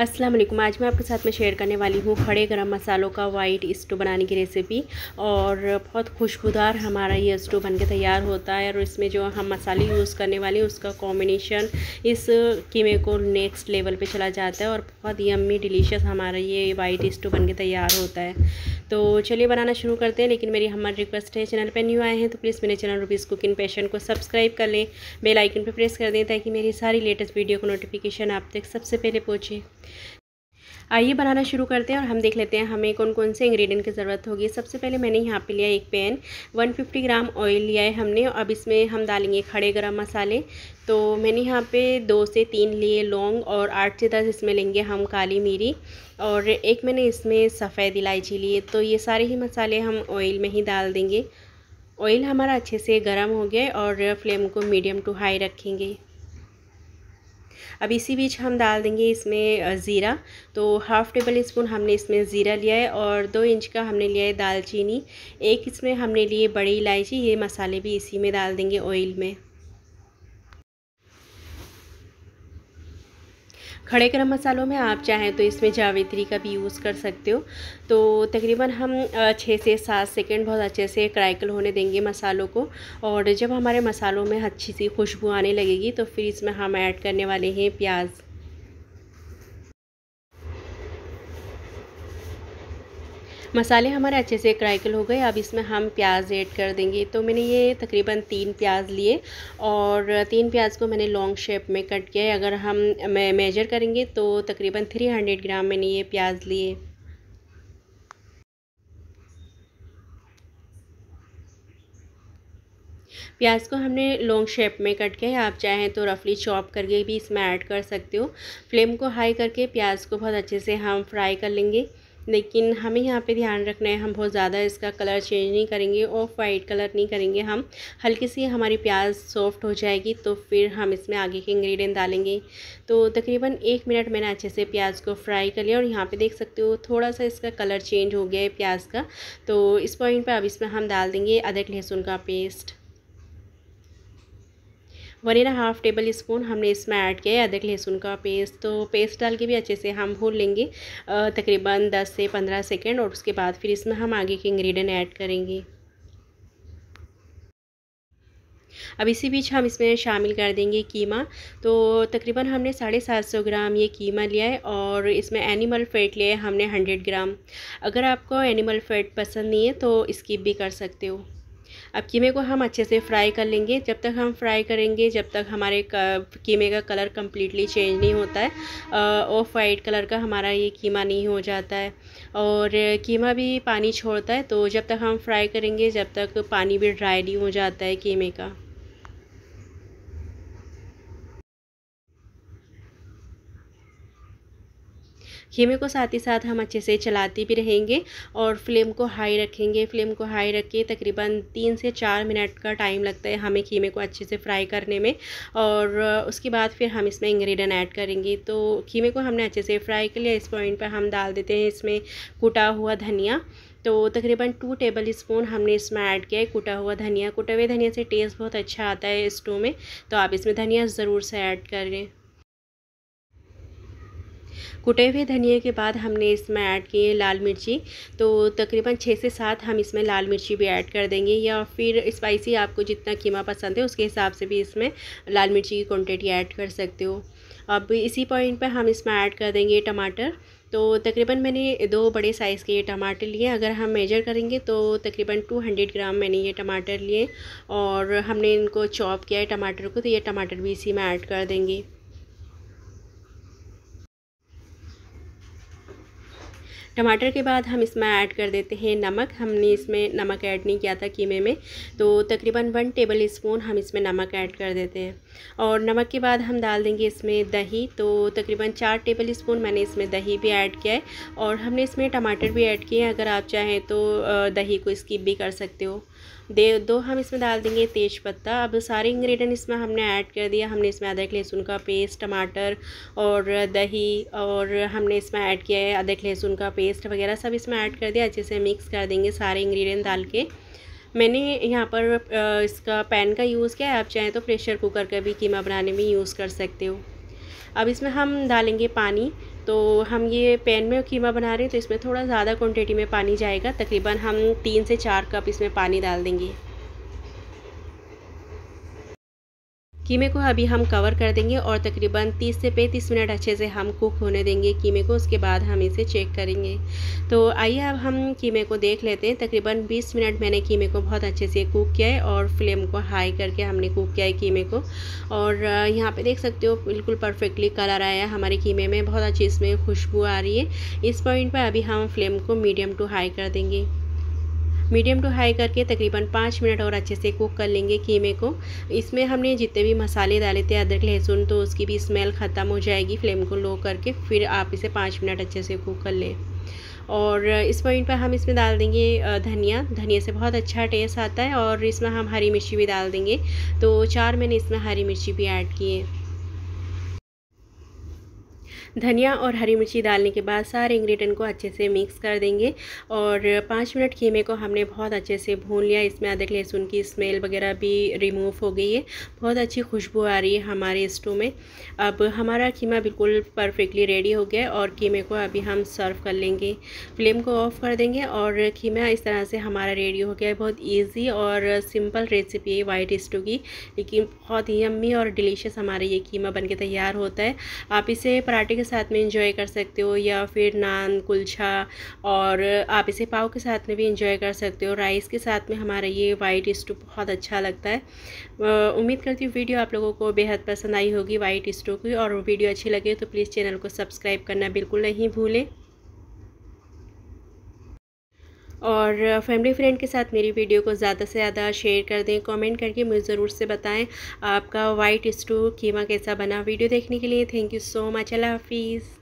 अस्सलाम वालेकुम आज मैं आपके साथ में शेयर करने वाली हूँ खड़े गरम मसालों का वाइट स्टू बनाने की रेसिपी और बहुत खुशबूदार हमारा ये स्टू बन के तैयार होता है और इसमें जो हम मसाले यूज़ करने वाले हैं उसका कॉम्बिनेशन इस कीमे को नेक्स्ट लेवल पे चला जाता है और बहुत यम्मी डिलीशियस हमारा ये वाइट स्टू बन के तैयार होता है तो चलिए बनाना शुरू करते हैं लेकिन मेरी हमारी रिक्वेस्ट है चैनल पर न्यू आए हैं तो प्लीज़ मेरे चैनल रूपीज़ कुकिंग पैशन को सब्सक्राइब कर लें बेलाइकन पर प्रेस कर दें ताकि मेरी सारी लेटेस्ट वीडियो को नोटिफिकेशन आप तक सबसे पहले पहुँचे आइए बनाना शुरू करते हैं और हम देख लेते हैं हमें कौन कौन से इंग्रेडिएंट की ज़रूरत होगी सबसे पहले मैंने यहाँ पे लिया एक पैन 150 ग्राम ऑयल लिया है हमने अब इसमें हम डालेंगे खड़े गरम मसाले तो मैंने यहाँ पे दो से तीन लिए लौंग और आठ से दस इसमें लेंगे हम काली मिरी और एक मैंने इसमें सफ़ेद इलायची लिए तो ये सारे ही मसाले हम ऑयल में ही डाल देंगे ऑयल हमारा अच्छे से गर्म हो गया और फ्लेम को मीडियम टू हाई रखेंगे अब इसी बीच हम डाल देंगे इसमें ज़ीरा तो हाफ़ टेबल स्पून हमने इसमें ज़ीरा लिया है और दो इंच का हमने लिया है दालचीनी एक इसमें हमने लिए बड़ी इलायची ये मसाले भी इसी में डाल देंगे ऑयल में खड़े गर्म मसालों में आप चाहें तो इसमें जावित्री का भी यूज़ कर सकते हो तो तकरीबन हम छः से सात सेकेंड बहुत अच्छे से क्राइकल होने देंगे मसालों को और जब हमारे मसालों में अच्छी सी खुशबू आने लगेगी तो फिर इसमें हम ऐड करने वाले हैं प्याज़ मसाले हमारे अच्छे से क्राइकल हो गए अब इसमें हम प्याज ऐड कर देंगे तो मैंने ये तकरीबन तीन प्याज लिए और तीन प्याज को मैंने लॉन्ग शेप में कट किया है अगर हम मेजर करेंगे तो तकरीबन थ्री हंड्रेड ग्राम मैंने ये प्याज लिए प्याज को हमने लॉन्ग शेप में कट के आप चाहें तो रफली चॉप करके भी इसमें ऐड कर सकते हो फ्लेम को हाई करके प्याज को बहुत अच्छे से हम फ्राई कर लेंगे लेकिन हमें यहाँ पे ध्यान रखना है हम बहुत ज़्यादा इसका कलर चेंज नहीं करेंगे ऑफ वाइट कलर नहीं करेंगे हम हल्की सी हमारी प्याज सॉफ्ट हो जाएगी तो फिर हम इसमें आगे के इंग्रेडिएंट डालेंगे तो तकरीबन एक मिनट मैंने अच्छे से प्याज को फ्राई कर लिया और यहाँ पे देख सकते हो थोड़ा सा इसका कलर चेंज हो गया है प्याज का तो इस पॉइंट पर अब इसमें हम डाल देंगे अदरक लहसुन का paste one and half tablespoon हमने इसमें ऐड किया है अदरक लहसुन का पेस्ट तो पेस्ट डाल के भी अच्छे से हम भून लेंगे तकरीबन 10 से 15 सेकेंड और उसके बाद फिर इसमें हम आगे के इंग्रेडिएंट ऐड करेंगे अब इसी बीच हम इसमें शामिल कर देंगे कीमा तो तकरीबन हमने साढ़े सात सौ ग्राम ये कीमा लिया है और इसमें एनिमल फ़ैट लिया है हमने हंड्रेड ग्राम अगर आपको एनिमल फ़ैट पसंद नहीं है तो स्किप भी कर सकते हो अब कीमे को हम अच्छे से फ्राई कर लेंगे जब तक हम फ्राई करेंगे जब तक हमारे कीमे का कलर कम्प्लीटली चेंज नहीं होता है ऑफ वाइट कलर का हमारा ये कीमा नहीं हो जाता है और कीमा भी पानी छोड़ता है तो जब तक हम फ्राई करेंगे जब तक पानी भी ड्राई नहीं हो जाता है कीमे का खेमे को साथ ही साथ हम अच्छे से चलाते भी रहेंगे और फ्लेम को हाई रखेंगे फ्लेम को हाई रख के तकरीबन तीन से चार मिनट का टाइम लगता है हमें खेमे को अच्छे से फ्राई करने में और उसके बाद फिर हम इसमें इंग्रेडिएंट ऐड करेंगे तो खीमे को हमने अच्छे से फ्राई कर लिया इस पॉइंट पर हम डाल देते हैं इसमें कूटा हुआ धनिया तो तकरीबन टू टेबल स्पून हमने इसमें ऐड किया है कुटा हुआ धनिया कूटे हुए धनिया से टेस्ट बहुत अच्छा आता है स्टो में तो आप इसमें धनिया ज़रूर से ऐड करें कुटे हुए धनिए के बाद हमने इसमें ऐड किए लाल मिर्ची तो तकरीबन छः से सात हम इसमें लाल मिर्ची भी ऐड कर देंगे या फिर स्पाइसी आपको जितना कीमा पसंद है उसके हिसाब से भी इसमें लाल मिर्ची की क्वान्टिटी ऐड कर सकते हो अब इसी पॉइंट पर हम इसमें ऐड कर देंगे टमाटर तो तकरीबन मैंने दो बड़े साइज़ के ये टमाटर लिए अगर हम मेजर करेंगे तो तकरीबन 200 ग्राम मैंने ये टमाटर लिए और हमने इनको चॉप किया है टमाटर को तो ये टमाटर भी इसी में ऐड कर देंगे टमाटर के बाद हम इसमें ऐड कर देते हैं नमक हमने इसमें नमक ऐड नहीं किया था कीमे में तो तकरीबन वन टेबल स्पून हम इसमें नमक ऐड कर देते हैं और नमक के बाद हम डाल देंगे इसमें दही तो तकरीबन चार टेबल स्पून मैंने इसमें दही भी ऐड किया है और हमने इसमें टमाटर भी ऐड किए हैं अगर आप चाहें तो दही को स्किप भी कर सकते हो दे दो हम इसमें डाल देंगे तेज पत्ता अब सारे इंग्रेडिएंट इसमें हमने ऐड कर दिया हमने इसमें अदरक लहसुन का पेस्ट टमाटर और दही और हमने इसमें ऐड किया है अदरक लहसुन का पेस्ट वगैरह सब इसमें ऐड कर दिया अच्छे से मिक्स कर देंगे सारे इंग्रेडिएंट डाल के मैंने यहाँ पर इसका पैन का यूज़ किया है आप चाहें तो प्रेशर कुकर का भी कीमा बनाने में यूज़ कर सकते हो अब इसमें हम डालेंगे पानी तो हम ये पैन में कीमा बना रहे हैं तो इसमें थोड़ा ज़्यादा क्वांटिटी में पानी जाएगा तकरीबन हम तीन से चार कप इसमें पानी डाल देंगे कीमे को अभी हम कवर कर देंगे और तकरीबन 30 से 35 मिनट अच्छे से हम कुक होने देंगे कीमे को उसके बाद हम इसे चेक करेंगे तो आइए अब हम कीमे को देख लेते हैं तकरीबन 20 मिनट मैंने कीमे को बहुत अच्छे से कुक किया है और फ्लेम को हाई करके हमने कुक किया है कीमे को और यहाँ पे देख सकते हो बिल्कुल परफेक्टली कलर आया है हमारे कीमे में बहुत अच्छी इसमें खुशबू आ रही है इस पॉइंट पर अभी हम फ्लेम को मीडियम टू हाई कर देंगे मीडियम टू हाई करके तकरीबन पाँच मिनट और अच्छे से कुक कर लेंगे कीमे को इसमें हमने जितने भी मसाले डाले थे अदरक लहसुन तो उसकी भी स्मेल ख़त्म हो जाएगी फ्लेम को लो करके फिर आप इसे पाँच मिनट अच्छे से कुक कर लें और इस पॉइंट पर हम इसमें डाल देंगे धनिया धनिया से बहुत अच्छा टेस्ट आता है और इसमें हम हरी मिर्ची भी डाल देंगे तो चार मैंने इसमें हरी मिर्ची भी ऐड किए धनिया और हरी मिर्ची डालने के बाद सारे इंग्रेडिएंट को अच्छे से मिक्स कर देंगे और पाँच मिनट खीमे को हमने बहुत अच्छे से भून लिया इसमें अदरक लहसुन की स्मेल वगैरह भी रिमूव हो गई है बहुत अच्छी खुशबू आ रही है हमारे स्टो में अब हमारा खीमा बिल्कुल परफेक्टली रेडी हो गया और कीमे को अभी हम सर्व कर लेंगे फ्लेम को ऑफ कर देंगे और खीमा इस तरह से हमारा रेडी हो गया है बहुत ईजी और सिंपल रेसिपी है वाइट स्टो की लेकिन बहुत ही यम्मी और डिलीशियस हमारा ये कीमा बन के तैयार होता है आप इसे पराठे के के साथ में इंजॉय कर सकते हो या फिर नान कुलछा और आप इसे पाव के साथ में भी इंजॉय कर सकते हो राइस के साथ में हमारा ये वाइट स्टू बहुत अच्छा लगता है उम्मीद करती हूँ वीडियो आप लोगों को बेहद पसंद आई होगी वाइट स्टू की और वीडियो अच्छी लगे तो प्लीज़ चैनल को सब्सक्राइब करना बिल्कुल नहीं भूलें और फैमिली फ्रेंड के साथ मेरी वीडियो को ज़्यादा से ज़्यादा शेयर कर दें कमेंट करके मुझे ज़रूर से बताएं आपका वाइट स्टू कीमा कैसा बना वीडियो देखने के लिए थैंक यू सो मच अल्लाह हाफिज़